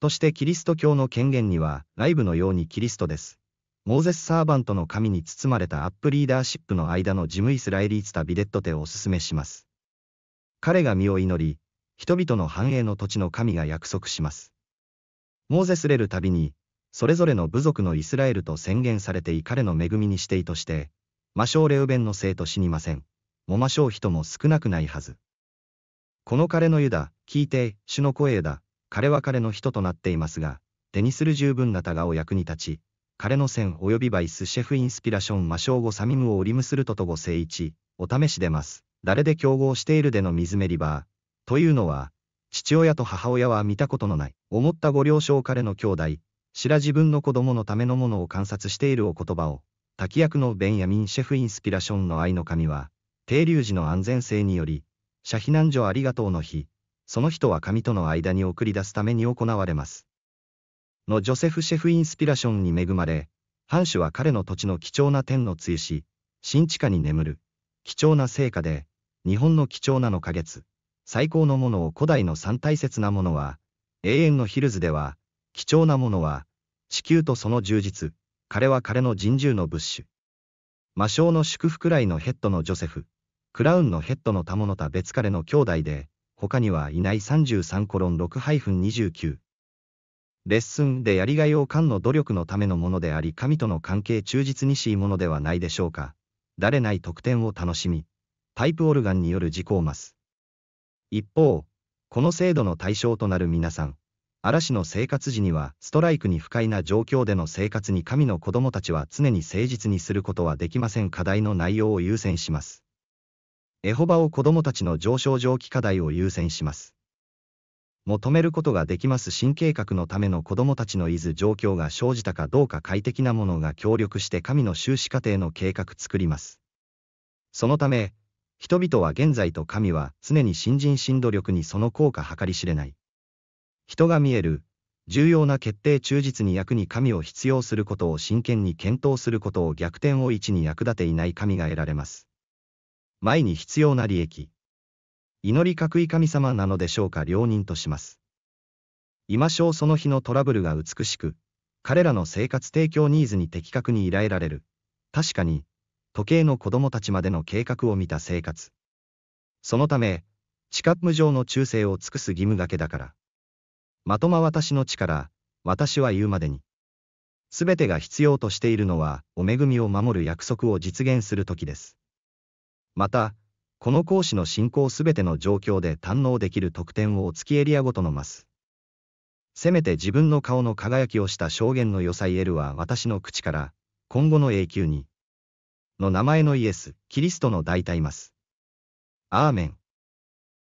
としてキリスト教の権限には、ライブのようにキリストです。モーゼス・サーバントの神に包まれたアップリーダーシップの間のジムイスラエリーツタ・ビデットテをお勧めします。彼が身を祈り、人々の繁栄の土地の神が約束します。モーゼスレルたびに、それぞれの部族のイスラエルと宣言されてい彼の恵みにしていとして、魔性レウベンの生と死にません。も魔性人も少なくないはず。この彼のユダ、聞いて、主の声だ、彼は彼の人となっていますが、手にする十分なタガを役に立ち、彼の線及びバイスシェフインスピラション魔性語サミムをオリムスルトとご聖一、お試しでます。誰で競合しているでの水メリバー。というのは、父親と母親は見たことのない、思ったご了承彼の兄弟、知ら自分の子供のためのものを観察しているお言葉を、滝役のベンヤミン・シェフインスピラションの愛の神は、停留時の安全性により、社避難所ありがとうの日、その人は神との間に送り出すために行われます。のジョセフ・シェフ・インスピラションに恵まれ、藩主は彼の土地の貴重な天の露し、新地下に眠る、貴重な成果で、日本の貴重なの花月、最高のものを古代の三大切なものは、永遠のヒルズでは、貴重なものは、地球とその充実、彼は彼の人獣のブッシュ。魔性の祝福来のヘッドのジョセフ、クラウンのヘッドのたものた別彼の兄弟で、他にはいない33コロン6-29。レッスンでやりがいをんの努力のためのものであり神との関係忠実にしいものではないでしょうか。誰ない特典を楽しみ、タイプオルガンによる事故をます。一方、この制度の対象となる皆さん、嵐の生活時にはストライクに不快な状況での生活に神の子供たちは常に誠実にすることはできません課題の内容を優先します。エホバを子供たちの上昇上気課題を優先します。求めることができます新計画のための子供たちのいず状況が生じたかどうか快適なものが協力して神の修士課程の計画作ります。そのため、人々は現在と神は常に新人新努力にその効果計り知れない。人が見える、重要な決定忠実に役に神を必要することを真剣に検討することを逆転を一に役立ていない神が得られます。前に必要な利益。祈り各位神様なのでしょうか両人とします。今章その日のトラブルが美しく、彼らの生活提供ニーズに的確に依頼られる。確かに、時計の子供たちまでの計画を見た生活。そのため、地下無上の忠誠を尽くす義務がけだから。まとま私の力、私は言うまでに。すべてが必要としているのは、お恵みを守る約束を実現する時です。また、この講師の進行すべての状況で堪能できる特典をお月エリアごとのます。せめて自分の顔の輝きをした証言の良さいエルは私の口から、今後の永久に、の名前のイエス、キリストの代替ます。アーメン。